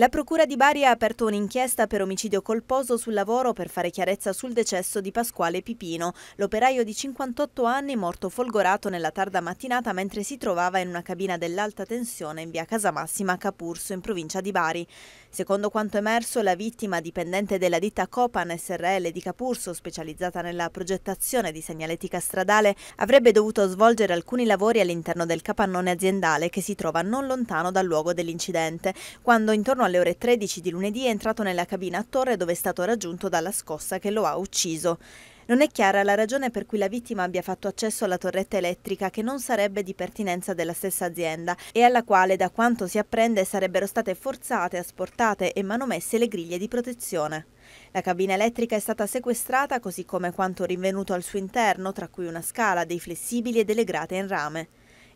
La Procura di Bari ha aperto un'inchiesta per omicidio colposo sul lavoro per fare chiarezza sul decesso di Pasquale Pipino, l'operaio di 58 anni morto folgorato nella tarda mattinata mentre si trovava in una cabina dell'alta tensione in via Casamassima a Capurso, in provincia di Bari. Secondo quanto emerso, la vittima, dipendente della ditta Copan SRL di Capurso, specializzata nella progettazione di segnaletica stradale, avrebbe dovuto svolgere alcuni lavori all'interno del capannone aziendale che si trova non lontano dal luogo dell'incidente, quando intorno alle ore 13 di lunedì è entrato nella cabina a torre dove è stato raggiunto dalla scossa che lo ha ucciso. Non è chiara la ragione per cui la vittima abbia fatto accesso alla torretta elettrica che non sarebbe di pertinenza della stessa azienda e alla quale, da quanto si apprende, sarebbero state forzate, asportate e manomesse le griglie di protezione. La cabina elettrica è stata sequestrata così come quanto rinvenuto al suo interno, tra cui una scala, dei flessibili e delle grate in rame.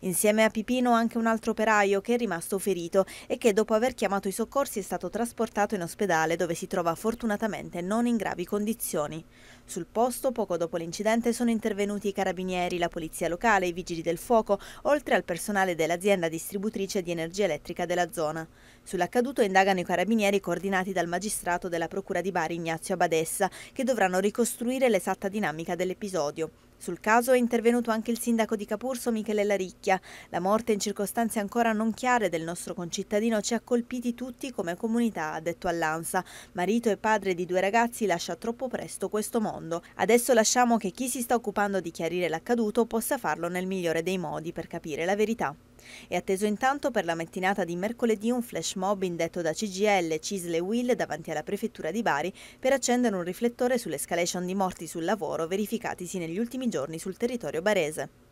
Insieme a Pipino anche un altro operaio che è rimasto ferito e che dopo aver chiamato i soccorsi è stato trasportato in ospedale dove si trova fortunatamente non in gravi condizioni. Sul posto, poco dopo l'incidente, sono intervenuti i carabinieri, la polizia locale, i vigili del fuoco, oltre al personale dell'azienda distributrice di energia elettrica della zona. Sull'accaduto indagano i carabinieri coordinati dal magistrato della Procura di Bari Ignazio Abadessa, che dovranno ricostruire l'esatta dinamica dell'episodio. Sul caso è intervenuto anche il sindaco di Capurso Michele Laricchia. La morte in circostanze ancora non chiare del nostro concittadino ci ha colpiti tutti come comunità, ha detto all'ANSA. Marito e padre di due ragazzi lascia troppo presto questo mondo. Adesso lasciamo che chi si sta occupando di chiarire l'accaduto possa farlo nel migliore dei modi per capire la verità. È atteso intanto per la mattinata di mercoledì un flash mob indetto da CGL, Cisle e Will davanti alla prefettura di Bari per accendere un riflettore sull'escalation di morti sul lavoro verificatisi negli ultimi giorni sul territorio barese.